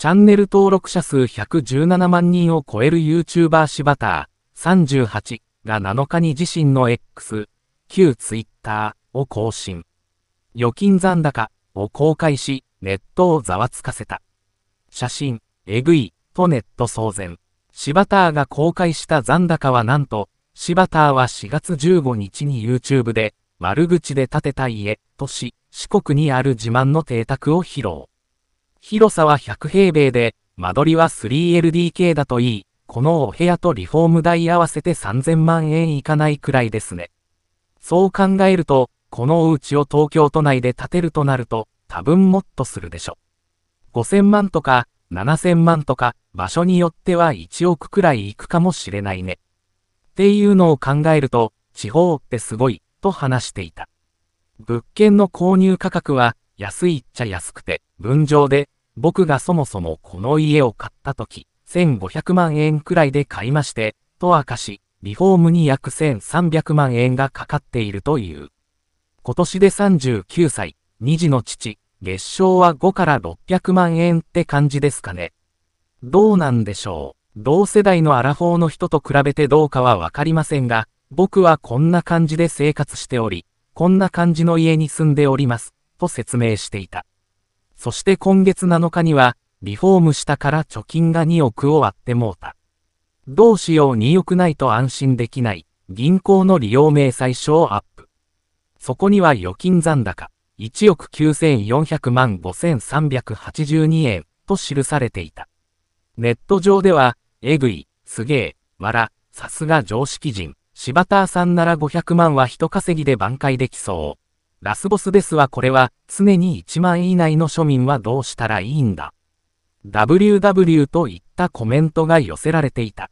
チャンネル登録者数117万人を超える YouTuber 柴田38が7日に自身の X、旧 Twitter を更新。預金残高を公開し、ネットをざわつかせた。写真、えぐい、とネット騒然。柴田が公開した残高はなんと、柴田は4月15日に YouTube で、丸口で建てた家、とし、四国にある自慢の邸宅を披露。広さは100平米で、間取りは 3LDK だといい、このお部屋とリフォーム代合わせて3000万円いかないくらいですね。そう考えると、このお家を東京都内で建てるとなると、多分もっとするでしょ。5000万とか、7000万とか、場所によっては1億くらいいくかもしれないね。っていうのを考えると、地方ってすごい、と話していた。物件の購入価格は、安いっちゃ安くて、分譲で、僕がそもそもこの家を買った時、1500万円くらいで買いまして、と明かし、リフォームに約1300万円がかかっているという。今年で39歳、2児の父、月賞は5から600万円って感じですかね。どうなんでしょう。同世代のアラフォーの人と比べてどうかはわかりませんが、僕はこんな感じで生活しており、こんな感じの家に住んでおります。と説明していた。そして今月7日には、リフォームしたから貯金が2億を割ってもうた。どうしよう2億ないと安心できない、銀行の利用明細書をアップ。そこには預金残高、1億9400万5382円と記されていた。ネット上では、えぐい、すげえ、わら、さすが常識人、柴田さんなら500万は人稼ぎで挽回できそう。ラスボスですわこれは、常に1万以内の庶民はどうしたらいいんだ。WW といったコメントが寄せられていた。